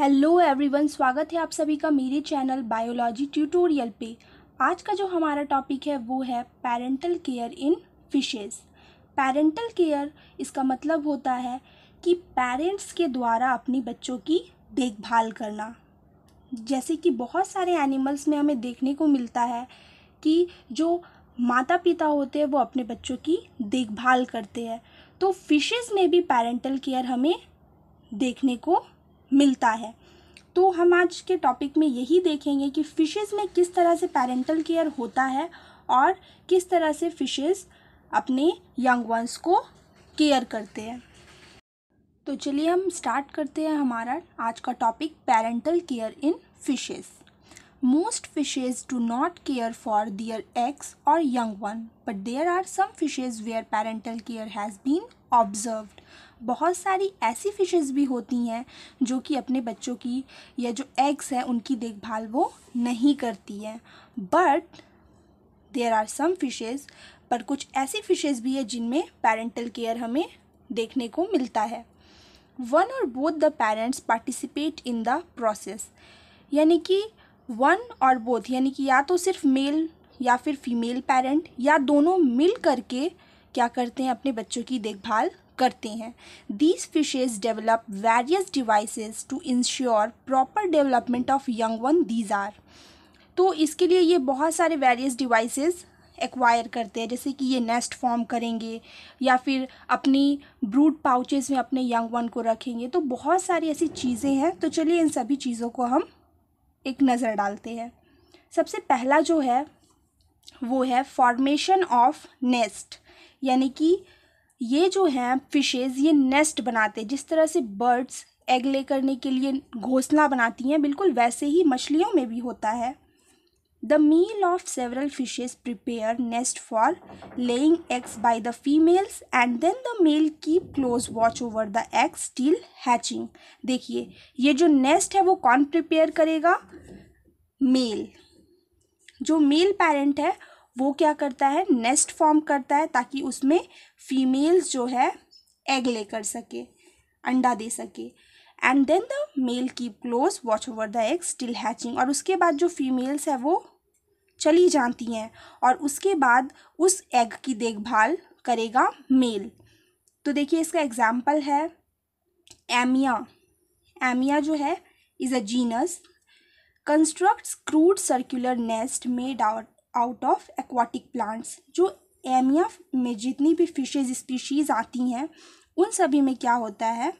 Hello everyone स्वागत है आप सभी का मेरे चैनल बायोलॉजी ट्यूटोरियल पे आज का जो हमारा टॉपिक है वो है parental care in fishes parental care इसका मतलब होता है कि पेरेंट्स के द्वारा अपने बच्चों की देखभाल करना जैसे कि बहुत सारे एनिमल्स में हमें देखने को मिलता है कि जो माता पिता होते हैं वो अपने बच्चों की देखभाल करते हैं तो फिशेज में भी पेरेंटल केयर हमें देखने को मिलता है तो हम आज के टॉपिक में यही देखेंगे कि फ़िशेज़ में किस तरह से पेरेंटल केयर होता है और किस तरह से फ़िशेज़ अपने यंग वंस को केयर करते हैं तो चलिए हम स्टार्ट करते हैं हमारा आज का topic parental care in fishes most fishes do not care for their eggs और young one but there are some fishes where parental care has been observed बहुत सारी ऐसी फ़िशेज़ भी होती हैं जो कि अपने बच्चों की या जो एग्स हैं उनकी देखभाल वो नहीं करती हैं but there are some fishes पर कुछ ऐसी फ़िशेज़ भी है जिनमें पेरेंटल केयर हमें देखने को मिलता है वन और both the parents participate in the process यानी कि वन और बोथ यानी कि या तो सिर्फ मेल या फिर फीमेल पेरेंट या दोनों मिल करके क्या करते हैं अपने बच्चों की देखभाल करते हैं these fishes develop various devices to ensure proper development of young one these are तो इसके लिए ये बहुत सारे वेरियस डिवाइसेस एक्वायर करते हैं जैसे कि ये नेस्ट फॉर्म करेंगे या फिर अपनी ब्रूड पाउचेस में अपने यंग वन को रखेंगे तो बहुत सारी ऐसी चीज़ें हैं तो चलिए इन सभी चीज़ों को हम एक नज़र डालते हैं सबसे पहला जो है वो है फॉर्मेशन ऑफ नेस्ट यानी कि ये जो हैं फिशेज़ ये नेस्ट बनाते हैं जिस तरह से बर्ड्स एग ले करने के लिए घोंसला बनाती हैं बिल्कुल वैसे ही मछलियों में भी होता है the male of several fishes prepare nest for laying eggs by the females and then the male keep close watch over the eggs till hatching देखिए ये जो नेस्ट है वो कौन प्रिपेयर करेगा मेल जो मेल पेरेंट है वो क्या करता है नेस्ट फॉर्म करता है ताकि उसमें फीमेल्स जो है एग ले कर सके अंडा दे सके and then the male keep close watch over the egg still hatching और उसके बाद जो फीमेल्स है वो चली जाती हैं और उसके बाद उस एग की देखभाल करेगा मेल तो देखिए इसका एग्जाम्पल है एमिया एमिया जो है is a genus constructs crude circular nest made out out of aquatic plants जो एमिया में जितनी भी फिशेज स्पीशीज़ आती हैं उन सभी में क्या होता है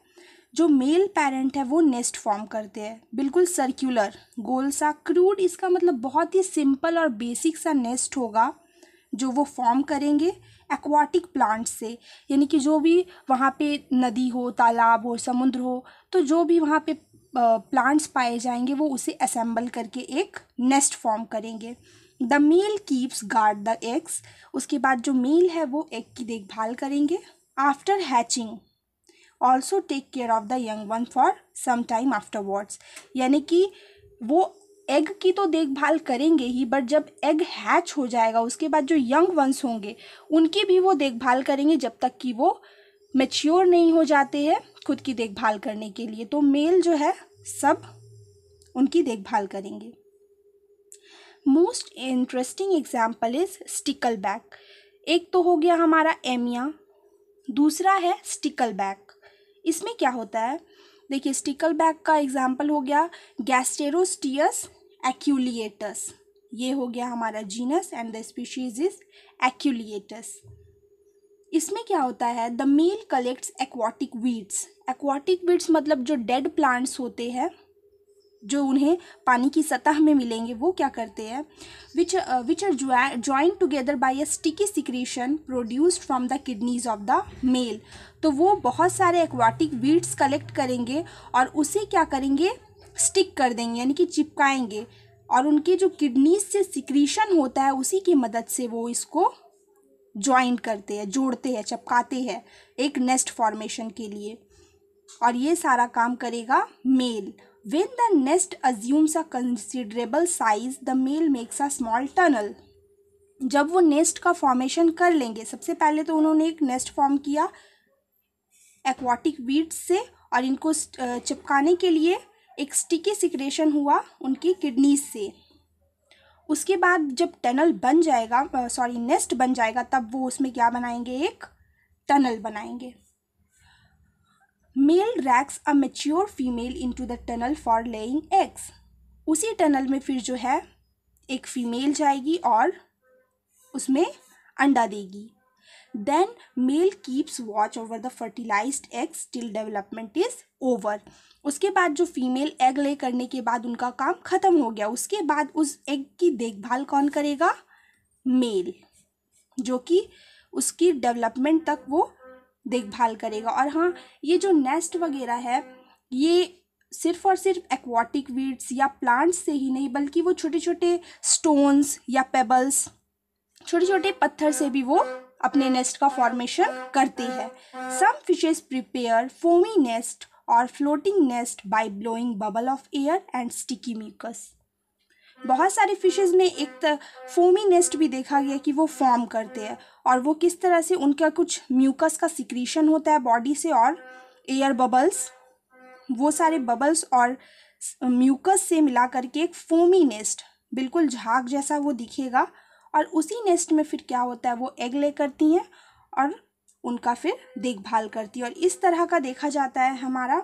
जो मेल पेरेंट है वो नेस्ट फॉर्म करते हैं बिल्कुल सर्कुलर गोल सा क्रूड इसका मतलब बहुत ही सिंपल और बेसिक सा नेस्ट होगा जो वो फॉर्म करेंगे एक्वाटिक प्लांट्स से यानी कि जो भी वहाँ पे नदी हो तालाब हो समुद्र हो तो जो भी वहाँ पे प्लांट्स पाए जाएंगे वो उसे असेंबल करके एक नेस्ट फॉर्म करेंगे the male keeps guard the eggs उसके बाद जो मेल है वो एग की देखभाल करेंगे after hatching also take care of the young one for some time afterwards यानी कि वो एग की तो देखभाल करेंगे ही बट जब एग हैच हो जाएगा उसके बाद जो यंग वंस होंगे उनकी भी वो देखभाल करेंगे जब तक कि वो मेच्योर नहीं हो जाते हैं खुद की देखभाल करने के लिए तो मेल जो है सब उनकी देखभाल करेंगे most interesting example is stickleback एक तो हो गया हमारा एमिया दूसरा है स्टिकल बैक इसमें क्या होता है देखिए स्टिकल बैक का एग्जाम्पल हो गया गैस्टेरोस्टियस एक्यूलिएटस ये हो गया हमारा genus and the species is aculeatus इसमें क्या होता है the male collects aquatic weeds aquatic weeds मतलब जो डेड प्लांट्स होते हैं जो उन्हें पानी की सतह में मिलेंगे वो क्या करते हैं which which are join together by a sticky secretion produced from the kidneys of the male तो वो बहुत सारे एक्वाटिक वीड्स कलेक्ट करेंगे और उसे क्या करेंगे स्टिक कर देंगे यानी कि चिपकाएंगे और उनके जो किडनीज से सिक्रीशन होता है उसी की मदद से वो इसको ज्वाइन करते हैं जोड़ते हैं चपकाते हैं एक नेस्ट फॉर्मेशन के लिए और ये सारा काम करेगा male When the nest assumes a considerable size, the male makes a small tunnel. जब वो नेस्ट का फॉर्मेशन कर लेंगे सबसे पहले तो उन्होंने एक नेस्ट फॉर्म किया एक्वाटिक वीड्स से और इनको चिपकाने के लिए एक स्टिकी सिक्रेशन हुआ उनकी किडनीज से उसके बाद जब टनल बन जाएगा सॉरी नेस्ट बन जाएगा तब वो उसमें क्या बनाएंगे एक टनल बनाएंगे male racks a mature female into the tunnel for laying eggs उसी टनल में फिर जो है एक फीमेल जाएगी और उसमें अंडा देगी then male keeps watch over the fertilise eggs till development is over उसके बाद जो फीमेल एग ले करने के बाद उनका काम खत्म हो गया उसके बाद उस एग की देखभाल कौन करेगा मेल जो कि उसकी डेवलपमेंट तक वो देखभाल करेगा और हाँ ये जो नेस्ट वगैरह है ये सिर्फ और सिर्फ एक्वाटिक वीड्स या प्लांट्स से ही नहीं बल्कि वो छोटे छोटे स्टोन्स या पेबल्स छोटे छोटे पत्थर से भी वो अपने नेस्ट का फॉर्मेशन करती है some fishes prepare foamy nest और floating nest by blowing bubble of air and sticky mucus बहुत सारे फिशेज़ में एक फोमी नेस्ट भी देखा गया कि वो फॉर्म करते हैं और वो किस तरह से उनका कुछ म्यूकस का सिक्रीशन होता है बॉडी से और एयर बबल्स वो सारे बबल्स और म्यूकस से मिला करके एक फोमी नेस्ट बिल्कुल झाग जैसा वो दिखेगा और उसी नेस्ट में फिर क्या होता है वो एग ले करती हैं और उनका फिर देखभाल करती है और इस तरह का देखा जाता है हमारा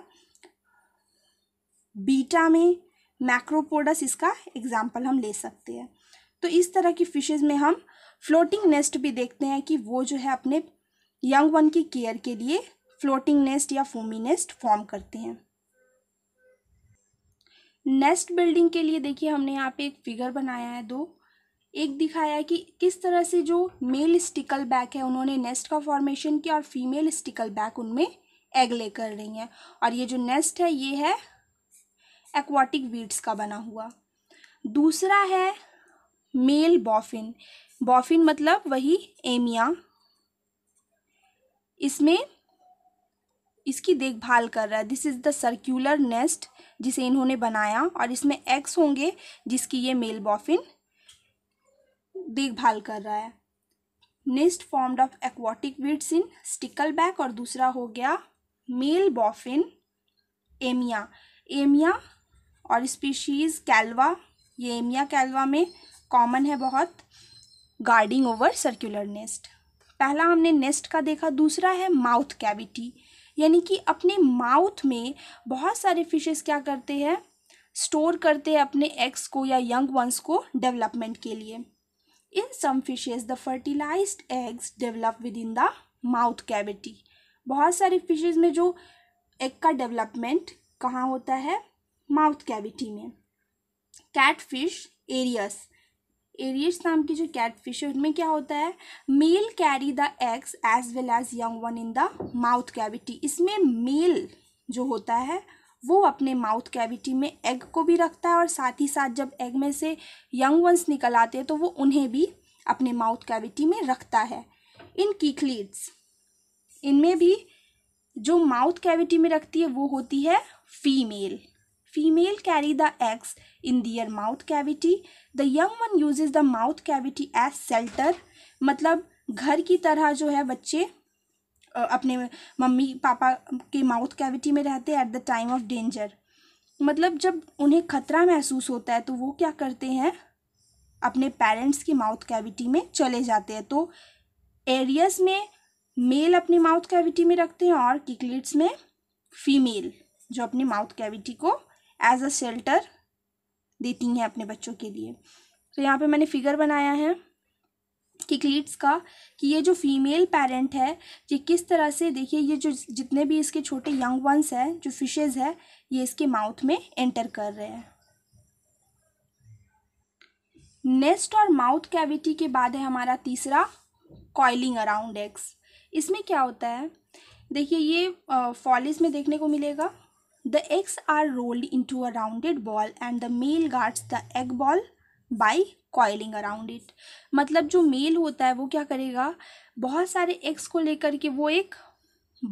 बीटा में मैक्रोपोडस इसका एग्जाम्पल हम ले सकते हैं तो इस तरह की फिशेज़ में हम फ्लोटिंग नेस्ट भी देखते हैं कि वो जो है अपने यंग वन की केयर के लिए फ्लोटिंग नेस्ट या फोमी नेस्ट फॉर्म करते हैं नेस्ट बिल्डिंग के लिए देखिए हमने यहाँ पे एक फिगर बनाया है दो एक दिखाया है कि किस तरह से जो मेल स्टिकल बैक है उन्होंने नेस्ट का फॉर्मेशन किया और फीमेल स्टिकल बैक उनमें एग ले कर रही हैं और ये जो नेस्ट है ये है एक्वाटिक वीड्स का बना हुआ दूसरा है मेल बॉफिन बॉफिन मतलब वही एमिया इसमें इसकी देखभाल कर रहा है this is the circular nest जिसे इन्होंने बनाया और इसमें एग्स होंगे जिसकी ये मेल बॉफिन देखभाल कर रहा है nest formed of aquatic weeds in stickleback और दूसरा हो गया मेल बॉफिन एमिया एमिया और स्पीशीज़ कैलवा ये एमिया कैलवा में कॉमन है बहुत गार्डिंग ओवर सर्कुलर नेस्ट पहला हमने नेस्ट का देखा दूसरा है माउथ कैविटी यानी कि अपने माउथ में बहुत सारे फिशेस क्या करते हैं स्टोर करते हैं अपने एग्स को या यंग वंस को डेवलपमेंट के लिए in some fishes the fertilise eggs develop within the mouth cavity बहुत सारे फिशेस में जो एग का डेवलपमेंट कहाँ होता है माउथ कैविटी में कैट फिश एरियस एरियस नाम की जो कैट फिश है उनमें क्या होता है male carry the eggs as well as young one in the mouth cavity इसमें मेल जो होता है वो अपने माउथ कैविटी में एग को भी रखता है और साथ ही साथ जब एग में से यंग वंस निकल आते हैं तो वो उन्हें भी अपने माउथ कैविटी में रखता है इन कीकलीड्स इनमें भी जो माउथ कैविटी में रखती है वो होती है female female carry the eggs in their mouth cavity the young one uses the mouth cavity as shelter मतलब घर की तरह जो है बच्चे अपने मम्मी पापा के माउथ कैविटी में रहते हैं at the time of danger मतलब जब उन्हें खतरा महसूस होता है तो वो क्या करते हैं अपने पेरेंट्स की माउथ कैविटी में चले जाते हैं तो एरियस में मेल अपनी माउथ कैविटी में रखते हैं और किकलेट्स में फीमेल जो अपनी माउथ कैविटी को एज अ शेल्टर देती हैं अपने बच्चों के लिए तो यहाँ पे मैंने फिगर बनाया है किकलीट्स का कि ये जो फीमेल पेरेंट है ये किस तरह से देखिए ये जो जितने भी इसके छोटे यंग वंस हैं जो फिशेज़ है ये इसके माउथ में एंटर कर रहे हैं नेस्ट और माउथ कैविटी के बाद है हमारा तीसरा कॉइलिंग अराउंड एग्स इसमें क्या होता है देखिए ये फॉलिस में देखने को मिलेगा The eggs are rolled into a rounded ball and the male guards the egg ball by coiling around it मतलब जो मेल होता है वो क्या करेगा बहुत सारे एग्स को लेकर के वो एक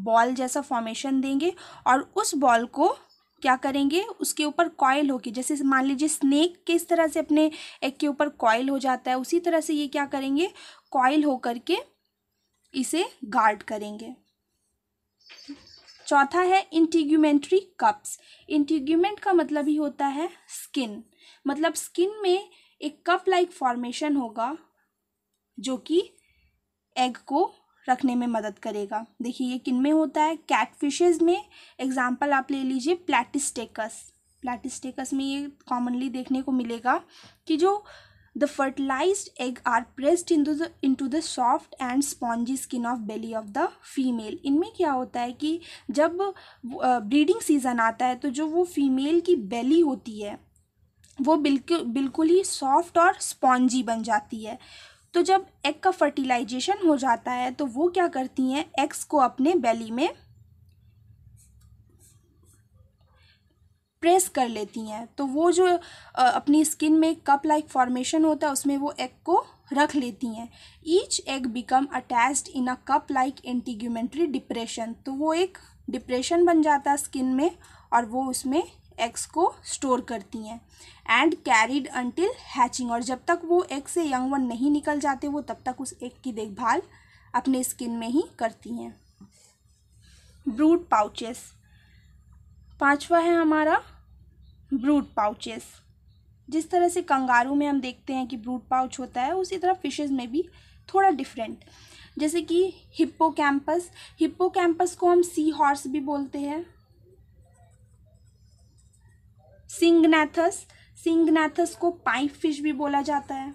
बॉल जैसा फॉर्मेशन देंगे और उस बॉल को क्या करेंगे उसके ऊपर कॉयल होके जैसे मान लीजिए स्नेक किस तरह से अपने एग के ऊपर कॉयल हो जाता है उसी तरह से ये क्या करेंगे कॉयल होकर के इसे गार्ड करेंगे चौथा है इंटीग्यूमेंट्री कप्स इंटीग्यूमेंट का मतलब ही होता है स्किन मतलब स्किन में एक कप लाइक फॉर्मेशन होगा जो कि एग को रखने में मदद करेगा देखिए ये किन में होता है कैटफिशेज में एग्जाम्पल आप ले लीजिए प्लेटिस्टेकस प्लेटिस्टेकस में ये कॉमनली देखने को मिलेगा कि जो The fertilized egg are pressed into the into the soft and spongy skin of belly of the female. इनमें क्या होता है कि जब ब्रीडिंग सीजन आता है तो जो वो फीमेल की बेली होती है वो बिल्कुल बिल्कुल ही सॉफ्ट और स्पॉन्जी बन जाती है तो जब एग का फर्टिलाइजेशन हो जाता है तो वो क्या करती हैं एग्स को अपने बेली में प्रेस कर लेती हैं तो वो जो अपनी स्किन में कप लाइक फॉर्मेशन होता है उसमें वो एग को रख लेती हैं each egg become attached in a cup like integumentary depression तो वो एक डिप्रेशन बन जाता है स्किन में और वो उसमें एग्स को स्टोर करती हैं एंड कैरिड अनटिल हैचिंग और जब तक वो एग से यंग वन नहीं निकल जाते वो तब तक उस एग की देखभाल अपने स्किन में ही करती हैं ब्रूड पाउचेस पांचवा है हमारा ब्रूड पाउचेस जिस तरह से कंगारू में हम देखते हैं कि ब्रूड पाउच होता है उसी तरह फिशेस में भी थोड़ा डिफरेंट जैसे कि हिप्पो कैंपस हिप्पो कैंपस को हम सी हॉर्स भी बोलते हैं सिंगनाथस सिंगनाथस को पाइप फिश भी बोला जाता है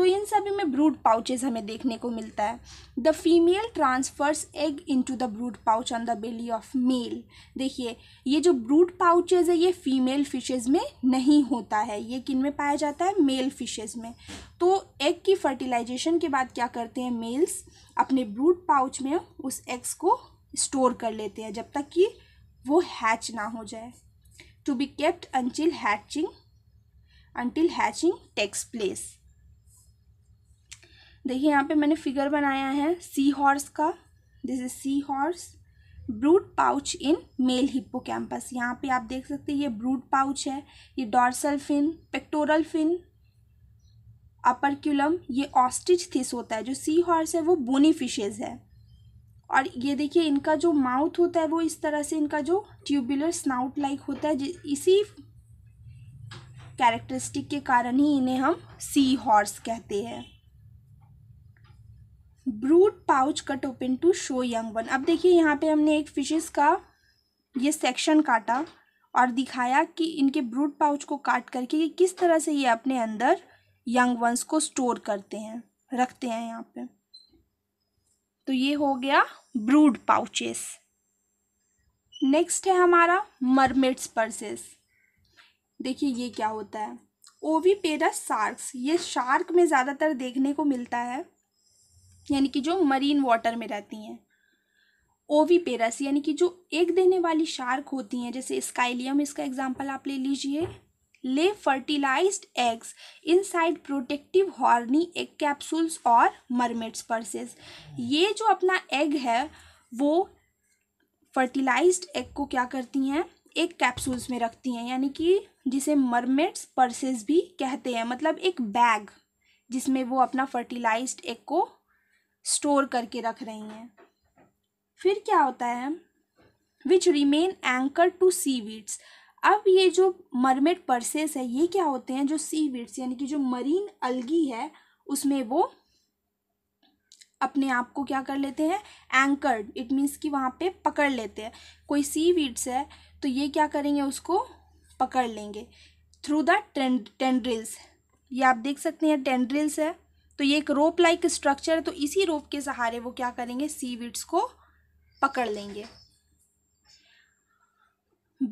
तो इन सभी में ब्रूड पाउचेज हमें देखने को मिलता है the female transfers egg into the brood pouch on the belly of male देखिए ये जो ब्रूड पाउचेज है ये फीमेल फिशेज में नहीं होता है ये किन में पाया जाता है मेल फिशेज में तो एग की फर्टिलाइजेशन के बाद क्या करते हैं मेल्स अपने ब्रूड पाउच में उस एग्स को स्टोर कर लेते हैं जब तक कि वो हैच ना हो जाए to be kept until hatching until hatching takes place देखिए यहाँ पे मैंने फिगर बनाया है सी हॉर्स का this is sea horse brood pouch in male Hippocampus यहाँ पर आप देख सकते हैं ये ब्रूड पाउच है ये dorsal fin pectoral fin operculum ये ऑस्टिच थिस होता है जो सी हॉर्स है वो बोनी फिशेज है और ये देखिए इनका जो माउथ होता है वो इस तरह से इनका जो ट्यूबुलर स्नाउट लाइक होता है इसी कैरेक्टरिस्टिक के कारण ही इन्हें हम सी हॉर्स कहते हैं brood pouch cut open to show young one अब देखिए यहाँ पे हमने एक फिशेस का ये सेक्शन काटा और दिखाया कि इनके ब्रूड पाउच को काट करके कि किस तरह से ये अपने अंदर यंग वंस को स्टोर करते हैं रखते हैं यहाँ पे तो ये हो गया ब्रूड पाउचेस नेक्स्ट है हमारा मरमेड्स पर्सेस देखिए ये क्या होता है ओवीपेरा शार्क्स ये शार्क में ज़्यादातर देखने को मिलता है यानी कि जो मरीन वाटर में रहती हैं ओवीपेरस यानी कि जो एक देने वाली शार्क होती हैं जैसे स्काइलियम इसका एग्जाम्पल आप ले लीजिए ले fertilized eggs inside protective horny egg capsules और मरमेट्स पर्सेस ये जो अपना एग है वो फर्टिलाइज्ड एग को क्या करती हैं एक कैप्सूल्स में रखती हैं यानी कि जिसे मरमेट्स पर्सेस भी कहते हैं मतलब एक बैग जिसमें वो अपना फर्टिलाइज्ड एग को स्टोर करके रख रही हैं फिर क्या होता है which remain anchor to seaweeds अब ये जो मरमेड पर्सेस है ये क्या होते हैं जो सी वीड्स यानी कि जो मरीन अलगी है उसमें वो अपने आप को क्या कर लेते हैं एंकर्ड इट मीन्स कि वहाँ पे पकड़ लेते हैं कोई सी वीड्स है तो ये क्या करेंगे उसको पकड़ लेंगे थ्रू द टेंड्रिल्स ये आप देख सकते हैं टेंड्रिल्स है तो ये एक रोप लाइक स्ट्रक्चर है तो इसी रोप के सहारे वो क्या करेंगे सीविड्स को पकड़ लेंगे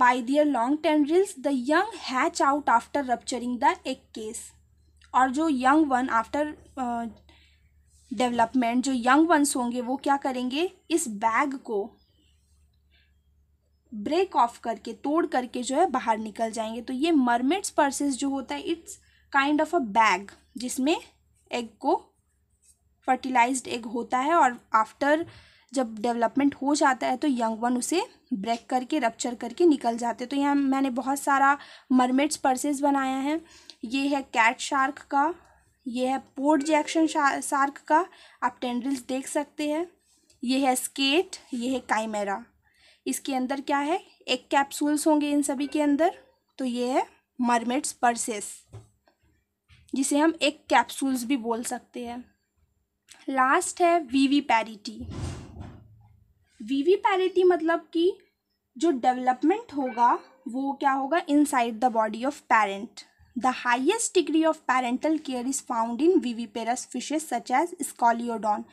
by their long tendrils the young hatch out after rupturing the egg case और जो यंग वन आफ्टर डेवलपमेंट जो यंग वंस होंगे वो क्या करेंगे इस बैग को ब्रेक ऑफ करके तोड़ करके जो है बाहर निकल जाएंगे तो ये मरमेट्स पर्सेस जो होता है it's kind of a bag जिसमें एग को फर्टिलाइज्ड एग होता है और आफ्टर जब डेवलपमेंट हो जाता है तो यंग वन उसे ब्रेक करके रपच्चर करके निकल जाते हैं तो यहाँ मैंने बहुत सारा मरमेड्स पर्सेस बनाया है ये है कैट शार्क का ये है पोर्ट जैक्शन शार्क का आप टेंड्रिल्स देख सकते हैं ये है स्केट ये है काइमेरा इसके अंदर क्या है एक कैप्सूल्स होंगे इन सभी के अंदर तो ये है मरमेड्स पर्सेस जिसे हम एक कैप्सूल्स भी बोल सकते हैं लास्ट है वीवी पैरिटी वीवी पैरिटी मतलब कि जो डेवलपमेंट होगा वो क्या होगा inside the body of parent the The highest degree of parental care is वी in viviparous such as Scoliodon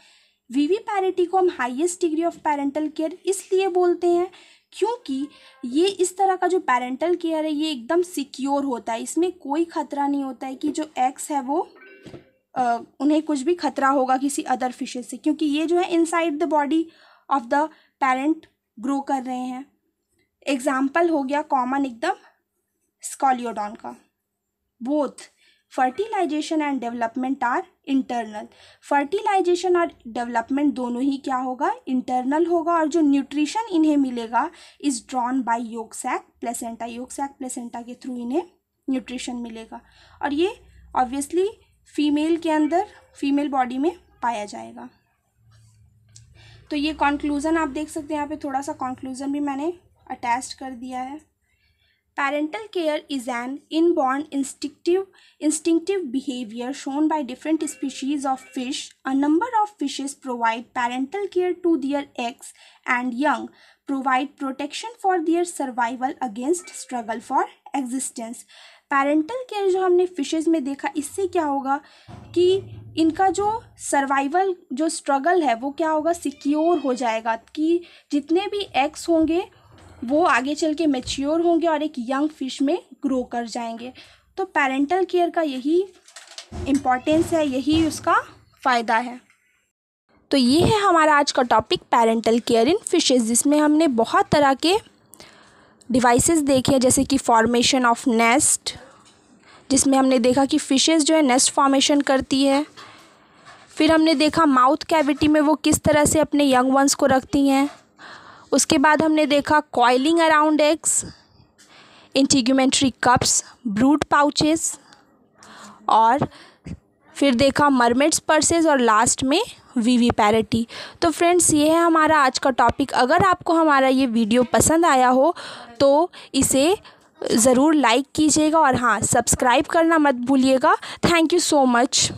वी वीवी पैरिटी को हम highest degree of parental care इसलिए बोलते हैं क्योंकि ये इस तरह का जो पेरेंटल केयर है ये एकदम सिक्योर होता है इसमें कोई ख़तरा नहीं होता है कि जो एक्स है वो आ, उन्हें कुछ भी खतरा होगा किसी अदर फिशेज से क्योंकि ये जो है inside the body of the parent grow कर रहे हैं एग्जाम्पल हो गया कॉमन एकदम स्कॉलियोडॉन का both fertilization and development are internal fertilization और डेवलपमेंट दोनों ही क्या होगा इंटरनल होगा और जो न्यूट्रिशन इन्हें मिलेगा is drawn by yolk sac placenta yolk sac placenta के थ्रू इन्हें न्यूट्रिशन मिलेगा और ये ऑब्वियसली फीमेल के अंदर फीमेल बॉडी में पाया जाएगा तो ये कॉन्क्लूज़न आप देख सकते हैं यहाँ पे थोड़ा सा कॉन्क्लूज़न भी मैंने अटैच कर दिया है Parental care is an inborn instinctive, instinctive behavior shown by different species of fish. A number of fishes provide parental care to their eggs and young, provide protection for their survival against struggle for existence. Parental care जो हमने fishes में देखा इससे क्या होगा कि इनका जो सर्वाइवल जो स्ट्रगल है वो क्या होगा सिक्योर हो जाएगा कि जितने भी एग्स होंगे वो आगे चल के मेच्योर होंगे और एक यंग फिश में ग्रो कर जाएंगे तो पेरेंटल केयर का यही इम्पॉर्टेंस है यही उसका फ़ायदा है तो ये है हमारा आज का topic parental care in fishes जिसमें हमने बहुत तरह के डिवाइसेस देखे हैं जैसे कि फॉर्मेशन ऑफ नेस्ट जिसमें हमने देखा कि फ़िशेस जो है नेस्ट फॉर्मेशन करती है फिर हमने देखा माउथ कैविटी में वो किस तरह से अपने यंग वंस को रखती हैं उसके बाद हमने देखा coiling around eggs integumentary cups brood pouches और फिर देखा मरमेड्स पर्सेज और लास्ट में वी वी पैरिटी तो फ्रेंड्स ये है हमारा आज का टॉपिक अगर आपको हमारा ये वीडियो पसंद आया हो तो इसे ज़रूर लाइक कीजिएगा और हाँ सब्सक्राइब करना मत भूलिएगा थैंक यू सो मच